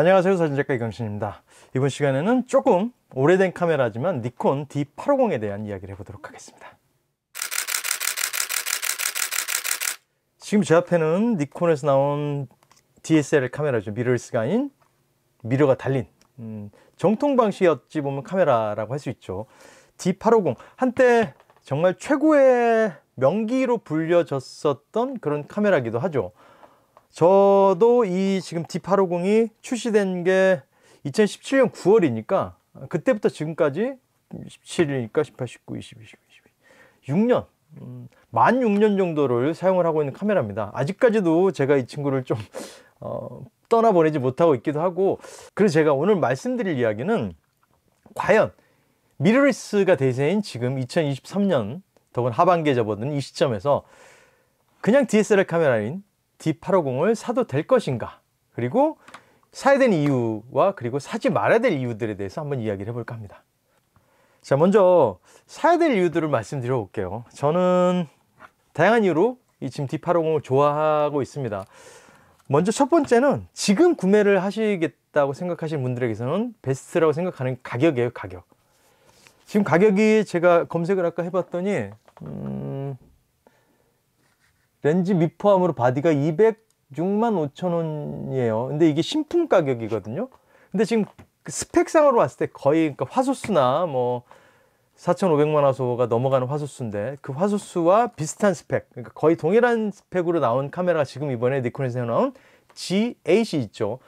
안녕하세요 사진작가 이경신입니다 이번 시간에는 조금 오래된 카메라지만 니콘 D850에 대한 이야기를 해보도록 하겠습니다 지금 제 앞에는 니콘에서 나온 DSLR 카메라죠 미러리스가 아닌 미러가 달린 음, 정통 방식의 어찌 보면 카메라라고 할 수 있죠 D850 한때 정말 최고의 명기로 불려졌었던 그런 카메라기도 하죠 저도 이 지금 D850이 출시된 게 2017년 9월이니까 그때부터 지금까지 17이니까 18, 19, 20, 21, 22 6년 음, 만 6년 정도를 사용을 하고 있는 카메라입니다 아직까지도 제가 이 친구를 좀 어, 떠나보내지 못하고 있기도 하고 그래서 제가 오늘 말씀드릴 이야기는 과연 미러리스가 대세인 지금 2023년 더군 하반기에 접어든 이 시점에서 그냥 DSLR 카메라인 D850을 사도 될 것인가 그리고 사야 되는 이유와 그리고 사지 말아야 될 이유들에 대해서 한번 이야기를 해볼까 합니다 자 먼저 사야 될 이유들을 말씀드려 볼게요 저는 다양한 이유로 이 지금 D850을 좋아하고 있습니다 먼저 첫 번째는 지금 구매를 하시겠다고 생각하시는 분들에게서는 베스트라고 생각하는 가격이에요 가격 지금 가격이 제가 검색을 아까 해봤더니 음, 렌즈 미포함으로 바디가 206만 5천 원이에요. 근데 이게 신품 가격이거든요. 근데 지금 그 스펙상으로 봤을 때 거의 그러니까 화소수나 뭐 4,500만 화소가 넘어가는 화소수인데 그 화소수와 비슷한 스펙, 그러니까 거의 동일한 스펙으로 나온 카메라가 지금 이번에 니콘에서 나온 G8이 있죠.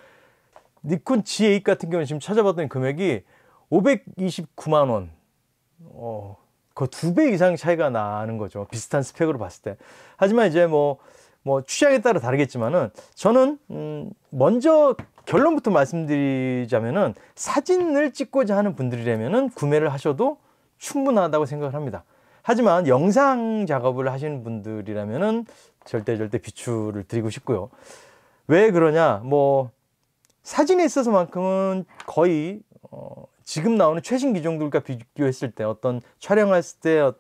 니콘 G8 같은 경우는 지금 찾아봤더니 금액이 529만 원. 어, 그두배 이상 차이가 나는 거죠. 비슷한 스펙으로 봤을 때. 하지만 이제 뭐, 뭐 취향에 따라 다르겠지만은 저는 음 먼저 결론부터 말씀드리자면은 사진을 찍고자 하는 분들이라면은 구매를 하셔도 충분하다고 생각을 합니다. 하지만 영상 작업을 하시는 분들이라면은 절대 절대 비추를 드리고 싶고요. 왜 그러냐? 뭐 사진에 있어서만큼은 거의 어, 지금 나오는 최신 기종들과 비교했을 때 어떤 촬영할때 어,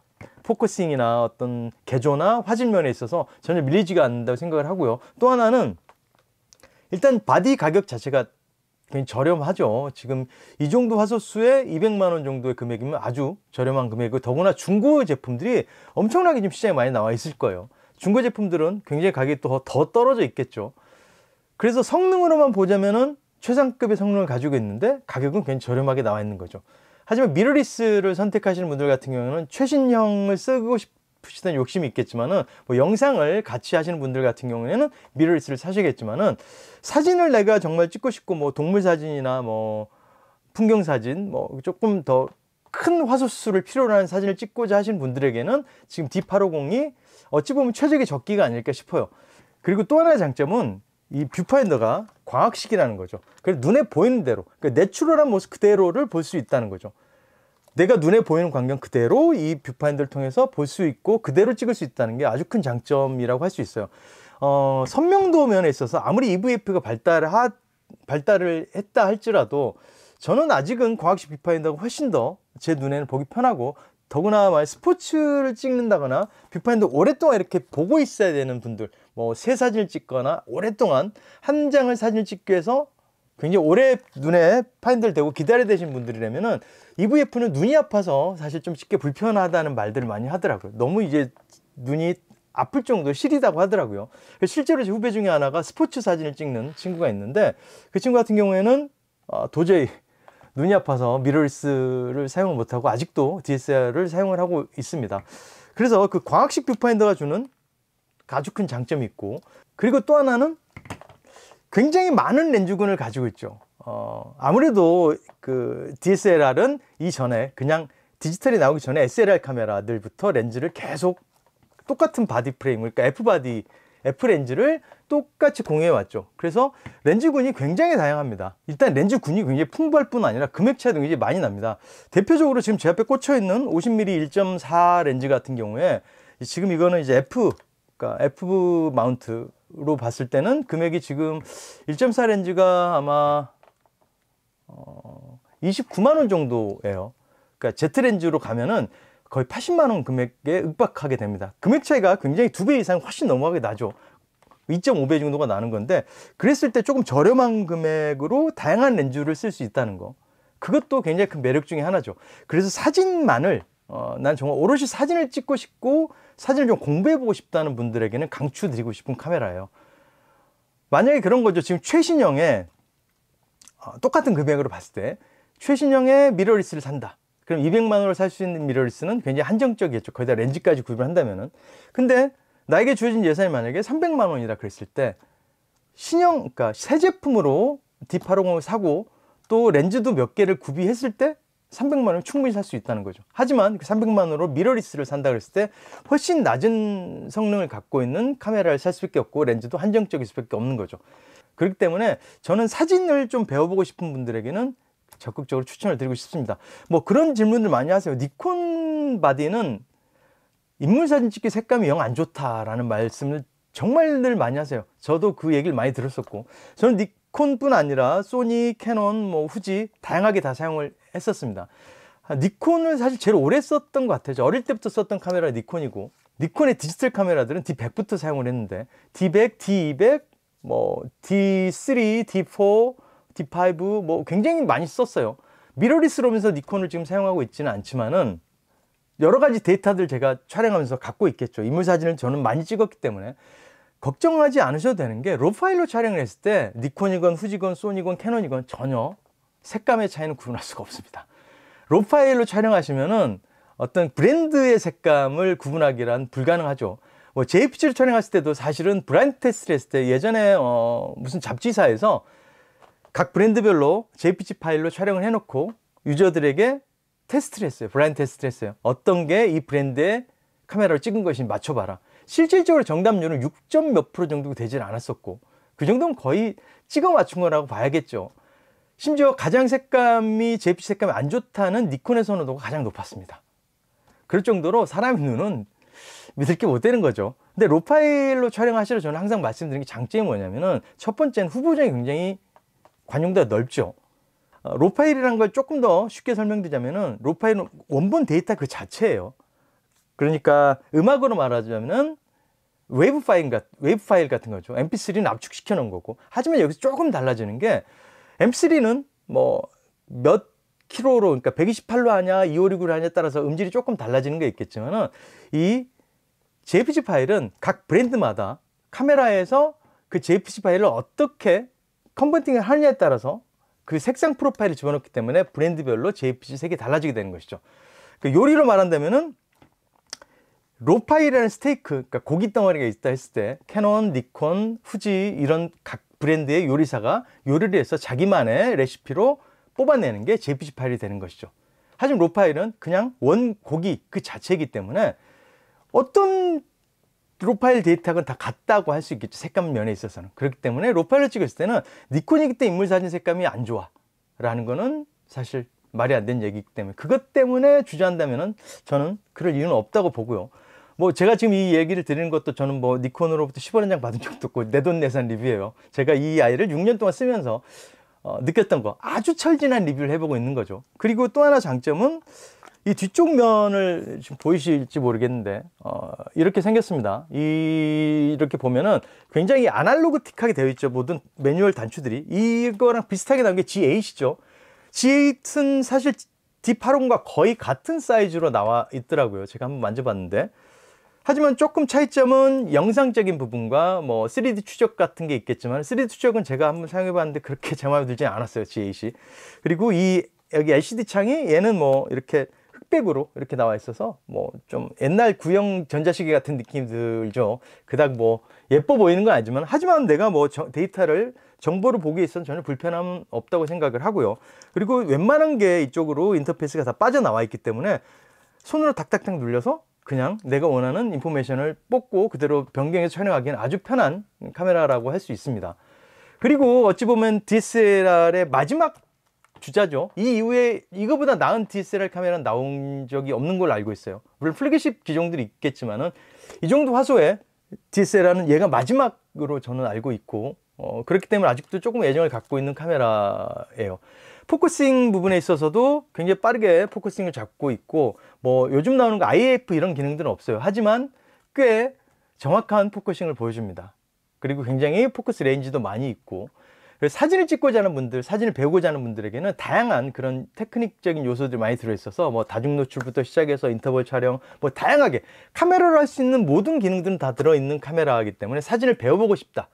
포커싱이나 어떤 개조나 화질면에 있어서 전혀 밀리지가 않는다고 생각을 하고요. 또 하나는 일단 바디 가격 자체가 굉장히 저렴하죠. 지금 이 정도 화소수에 200만 원 정도의 금액이면 아주 저렴한 금액이고 더구나 중고 제품들이 엄청나게 지금 시장에 많이 나와 있을 거예요. 중고 제품들은 굉장히 가격이 더, 더 떨어져 있겠죠. 그래서 성능으로만 보자면은 최상급의 성능을 가지고 있는데 가격은 괜히 저렴하게 나와 있는 거죠. 하지만 미러리스를 선택하시는 분들 같은 경우는 최신형을 쓰고 싶으시다는 욕심이 있겠지만은 뭐 영상을 같이 하시는 분들 같은 경우에는 미러리스를 사시겠지만은 사진을 내가 정말 찍고 싶고 뭐 동물 사진이나 뭐 풍경 사진 뭐 조금 더 큰 화소수를 필요로 하는 사진을 찍고자 하시는 분들에게는 지금 D850이 어찌 보면 최적의 적기가 아닐까 싶어요. 그리고 또 하나의 장점은 이 뷰파인더가 광학식이라는 거죠. 그래서 눈에 보이는 대로, 그러니까 내추럴한 모습 그대로를 볼 수 있다는 거죠. 내가 눈에 보이는 광경 그대로 이 뷰파인더를 통해서 볼 수 있고 그대로 찍을 수 있다는 게 아주 큰 장점이라고 할 수 있어요. 어, 선명도 면에 있어서 아무리 EVF가 발달을 하, 발달을 했다 할지라도 저는 아직은 광학식 뷰파인더가 훨씬 더 제 눈에는 보기 편하고 더구나 스포츠를 찍는다거나 뷰파인더 오랫동안 이렇게 보고 있어야 되는 분들 뭐새 사진을 찍거나 오랫동안 한 장을 사진을 찍기 위해서 굉장히 오래 눈에 파인들되고 기다려 되신 분들이라면은 EVF는 눈이 아파서 사실 좀 쉽게 불편하다는 말들을 많이 하더라고요. 너무 이제 눈이 아플 정도 시리다고 하더라고요. 실제로 제 후배 중에 하나가 스포츠 사진을 찍는 친구가 있는데 그 친구 같은 경우에는 어, 도저히 눈이 아파서 미러리스를 사용을 못하고 아직도 DSLR을 사용을 하고 있습니다. 그래서 그 광학식 뷰파인더가 주는 아주 큰 장점이 있고 그리고 또 하나는 굉장히 많은 렌즈군을 가지고 있죠 어, 아무래도 그 DSLR은 이전에 그냥 디지털이 나오기 전에 SLR 카메라들부터 렌즈를 계속 똑같은 바디 프레임 그러니까 F 바디 F 렌즈를 똑같이 공유해 왔죠 그래서 렌즈군이 굉장히 다양합니다 일단 렌즈군이 굉장히 풍부할 뿐 아니라 금액 차이도 이장 많이 납니다 대표적으로 지금 제 앞에 꽂혀 있는 50mm 1.4 렌즈 같은 경우에 지금 이거는 이제 F 그러니까 F 마운트로 봤을 때는 금액이 지금 1.4 렌즈가 아마 어 29만 원 정도예요. 그러니까 Z 렌즈로 가면은 거의 80만 원 금액에 윽박하게 됩니다. 금액 차이가 굉장히 두 배 이상 훨씬 넘어가게 나죠. 2.5배 정도가 나는 건데 그랬을 때 조금 저렴한 금액으로 다양한 렌즈를 쓸 수 있다는 거. 그것도 굉장히 큰 매력 중에 하나죠. 그래서 사진만을 어, 난 정말 오롯이 사진을 찍고 싶고 사진을 좀 공부해보고 싶다는 분들에게는 강추드리고 싶은 카메라예요. 만약에 그런 거죠. 지금 최신형에 어, 똑같은 금액으로 봤을 때 최신형의 미러리스를 산다. 그럼 200만 원으로 살수 있는 미러리스는 굉장히 한정적이겠죠. 거기다 렌즈까지 구입을 한다면은. 근데 나에게 주어진 예산이 만약에 300만 원이라 그랬을 때 신형, 그러니까 새 제품으로 D850을 사고 또 렌즈도 몇 개를 구비했을 때 300만 원 충분히 살 수 있다는 거죠. 하지만 그 300만 원으로 미러리스를 산다 그랬을 때 훨씬 낮은 성능을 갖고 있는 카메라를 살 수밖에 없고 렌즈도 한정적일 수밖에 없는 거죠. 그렇기 때문에 저는 사진을 좀 배워보고 싶은 분들에게는 적극적으로 추천을 드리고 싶습니다. 뭐 그런 질문들 많이 하세요. 니콘 바디는 인물 사진 찍기 색감이 영 안 좋다라는 말씀을 정말 늘 많이 하세요. 저도 그 얘기를 많이 들었었고 저는 니콘뿐 아니라 소니, 캐논, 뭐 후지 다양하게 다 사용을 했었습니다. 아, 니콘을 사실 제일 오래 썼던 것 같아요. 어릴 때부터 썼던 카메라 니콘이고 니콘의 디지털 카메라들은 D100부터 사용을 했는데 D100, D200, 뭐 D3, D4, D5 뭐 굉장히 많이 썼어요. 미러리스로면서 니콘을 지금 사용하고 있지는 않지만은 여러 가지 데이터들 제가 촬영하면서 갖고 있겠죠. 인물 사진을 저는 많이 찍었기 때문에 걱정하지 않으셔도 되는 게 로파일로 촬영을 했을 때 니콘이건 후지건 소니건 캐논이건 전혀 색감의 차이는 구분할 수가 없습니다. 로파일로 촬영하시면은 어떤 브랜드의 색감을 구분하기란 불가능하죠. 뭐 JPG를 촬영했을 때도 사실은 브랜드 테스트를 했을 때 예전에 어 무슨 잡지사에서 각 브랜드별로 JPG 파일로 촬영을 해놓고 유저들에게 테스트를 했어요. 브랜드 테스트를 했어요. 어떤 게 이 브랜드의 카메라로 찍은 것인지 맞춰봐라. 실질적으로 정답률은 6점 몇 프로 정도 되질 않았었고 그 정도면 거의 찍어 맞춘 거라고 봐야겠죠. 심지어 가장 색감이 JPC 색감이 안 좋다는 니콘의 선호도가 가장 높았습니다. 그럴 정도로 사람의 눈은 믿을 게 못 되는 거죠. 근데 로파일로 촬영하시려 저는 항상 말씀드리는 게 장점이 뭐냐면은 첫 번째는 후보정이 굉장히 관용도가 넓죠. 어, 로파일이란걸 조금 더 쉽게 설명드리자면은 로파일은 원본 데이터 그 자체예요. 그러니까 음악으로 말하자면은 웨 파일 같 웨이브 파일 같은 거죠. MP3는 압축시켜 놓은 거고. 하지만 여기서 조금 달라지는 게 M3는 뭐 몇 키로로 그러니까 128로 하냐 256으로 하냐에 따라서 음질이 조금 달라지는 게 있겠지만은 이 JPG 파일은 각 브랜드마다 카메라에서 그 JPG 파일을 어떻게 컨버팅을 하느냐에 따라서 그 색상 프로파일을 집어넣기 때문에 브랜드별로 JPG 색이 달라지게 되는 것이죠. 그 요리로 말한다면은 로파이라는 스테이크, 그러니까 고기 덩어리가 있다 했을 때 캐논, 니콘, 후지 이런 각 브랜드의 요리사가 요리를 해서 자기만의 레시피로 뽑아내는 게 JPG 파일이 되는 것이죠. 하지만 로 파일은 그냥 원 고기 그 자체이기 때문에 어떤 로 파일 데이터가다 같다고 할 수 있겠죠. 색감 면에 있어서는. 그렇기 때문에 로 파일로 찍었을 때는 니콘이기 때 인물 사진 색감이 안 좋아. 라는 거는 사실 말이 안 되는 얘기이기 때문에 그것 때문에 주저한다면 저는 그럴 이유는 없다고 보고요. 뭐 제가 지금 이 얘기를 드리는 것도 저는 뭐 니콘으로부터 10원 한장 받은 적도 없고 내돈내산 리뷰예요. 제가 이 아이를 6년 동안 쓰면서 어, 느꼈던 거 아주 철진한 리뷰를 해보고 있는 거죠. 그리고 또 하나 장점은 이 뒤쪽 면을 지금 보이실지 모르겠는데 어, 이렇게 생겼습니다. 이, 이렇게 보면은 굉장히 아날로그틱하게 되어 있죠. 모든 매뉴얼 단추들이 이거랑 비슷하게 나온 게 G8이죠. G8은 사실 d 8 0과 거의 같은 사이즈로 나와 있더라고요. 제가 한번 만져봤는데 하지만 조금 차이점은 영상적인 부분과 뭐 3D 추적 같은 게 있겠지만 3D 추적은 제가 한번 사용해 봤는데 그렇게 제 마음에 들지 않았어요 GAC 그리고 이 여기 LCD 창이 얘는 뭐 이렇게 흑백으로 이렇게 나와 있어서 뭐 좀 옛날 구형 전자시계 같은 느낌 들죠 그닥 뭐 예뻐 보이는 건 아니지만 하지만 내가 뭐 데이터를 정보를 보기에 있어서 전혀 불편함 없다고 생각을 하고요 그리고 웬만한 게 이쪽으로 인터페이스가 다 빠져나와 있기 때문에 손으로 닥닥닥 눌려서 그냥 내가 원하는 인포메이션을 뽑고 그대로 변경해서 촬영하기엔 아주 편한 카메라라고 할 수 있습니다. 그리고 어찌 보면 DSLR의 마지막 주자죠. 이 이후에 이거보다 나은 DSLR 카메라는 나온 적이 없는 걸 알고 있어요. 물론 플래그십 기종들이 있겠지만은 이 정도 화소에 DSLR은 얘가 마지막으로 저는 알고 있고 어, 그렇기 때문에 아직도 조금 애정을 갖고 있는 카메라예요. 포커싱 부분에 있어서도 굉장히 빠르게 포커싱을 잡고 있고 뭐 요즘 나오는 거 IAF 이런 기능들은 없어요. 하지만 꽤 정확한 포커싱을 보여줍니다. 그리고 굉장히 포커스 레인지도 많이 있고 사진을 찍고자 하는 분들, 사진을 배우고자 하는 분들에게는 다양한 그런 테크닉적인 요소들이 많이 들어있어서 뭐 다중 노출부터 시작해서 인터벌 촬영 뭐 다양하게 카메라로 할 수 있는 모든 기능들은 다 들어있는 카메라이기 때문에 사진을 배워보고 싶다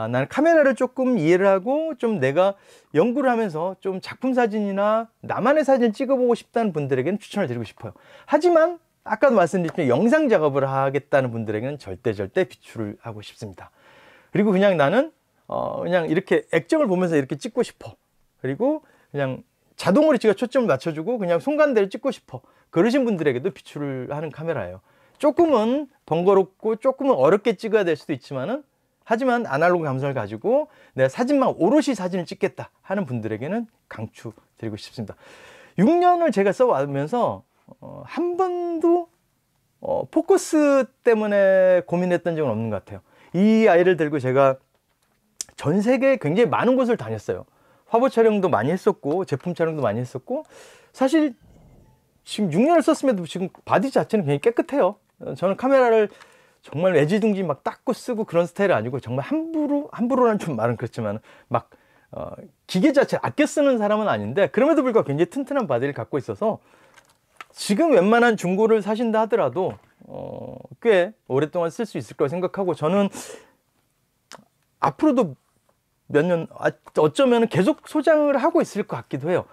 아, 나는 카메라를 조금 이해를 하고 좀 내가 연구를 하면서 좀 작품 사진이나 나만의 사진 찍어보고 싶다는 분들에게는 추천을 드리고 싶어요. 하지만 아까도 말씀드렸지만 영상 작업을 하겠다는 분들에게는 절대 절대 비추를 하고 싶습니다. 그리고 그냥 나는 어 그냥 이렇게 액정을 보면서 이렇게 찍고 싶어. 그리고 그냥 자동으로 제가 초점을 맞춰주고 그냥 순간대로 찍고 싶어. 그러신 분들에게도 비추를 하는 카메라예요. 조금은 번거롭고 조금은 어렵게 찍어야 될 수도 있지만은 하지만 아날로그 감성을 가지고 내가 사진만 오롯이 사진을 찍겠다 하는 분들에게는 강추 드리고 싶습니다. 6년을 제가 써와면서 어, 한 번도 어, 포커스 때문에 고민했던 적은 없는 것 같아요. 이 아이를 들고 제가 전 세계 굉장히 많은 곳을 다녔어요. 화보 촬영도 많이 했었고 제품 촬영도 많이 했었고 사실 지금 6년을 썼음에도 지금 바디 자체는 굉장히 깨끗해요. 저는 카메라를 정말 애지둥지막 닦고 쓰고 그런 스타일이 아니고 정말 함부로 함부로라는 좀 말은 그렇지만 막 어, 기계 자체를 아껴 쓰는 사람은 아닌데 그럼에도 불구하고 굉장히 튼튼한 바디를 갖고 있어서 지금 웬만한 중고를 사신다 하더라도 어, 꽤 오랫동안 쓸 수 있을 거라 생각하고 저는 앞으로도 몇년 아, 어쩌면 계속 소장을 하고 있을 것 같기도 해요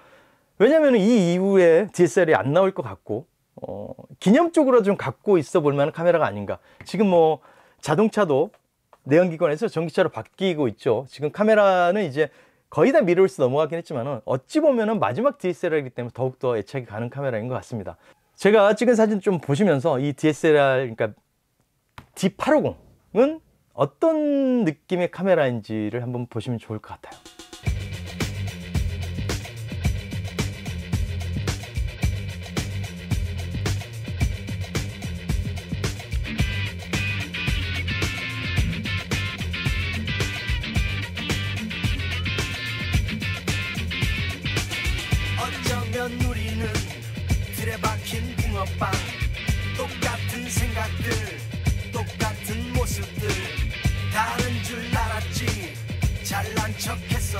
왜냐하면 이 이후에 DSL이 안 나올 것 같고 어, 기념적으로 좀 갖고 있어 볼 만한 카메라가 아닌가. 지금 뭐 자동차도 내연기관에서 전기차로 바뀌고 있죠. 지금 카메라는 이제 거의 다 미러리스 넘어가긴 했지만 어찌 보면 마지막 DSLR이기 때문에 더욱더 애착이 가는 카메라인 것 같습니다. 제가 찍은 사진 좀 보시면서 이 DSLR, 그러니까 D850은 어떤 느낌의 카메라인지를 한번 보시면 좋을 것 같아요.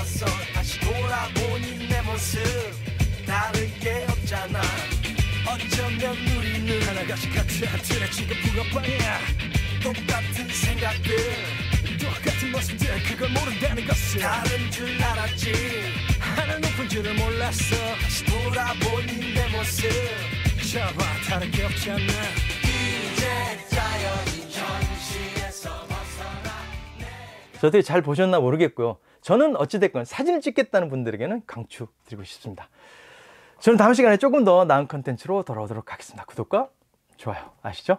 있었어 다시 돌아보니 내 모습 다른 게 없잖아 어쩌면 우리는 하나같이 같은 하트에 지금 붕어빵이야 똑같은 생각들 똑같은 모습들 그걸 모른다는 것은 다른 줄 알았지 하나 높은 줄을 몰랐어 다시 돌아보니 내 모습 저와 다른 게 없잖아 이제 자연인 현에서 벗어나 저어떻잘 보셨나 모르겠고요 저는 어찌됐건 사진을 찍겠다는 분들에게는 강추 드리고 싶습니다. 저는 다음 시간에 조금 더 나은 컨텐츠로 돌아오도록 하겠습니다. 구독과 좋아요 아시죠?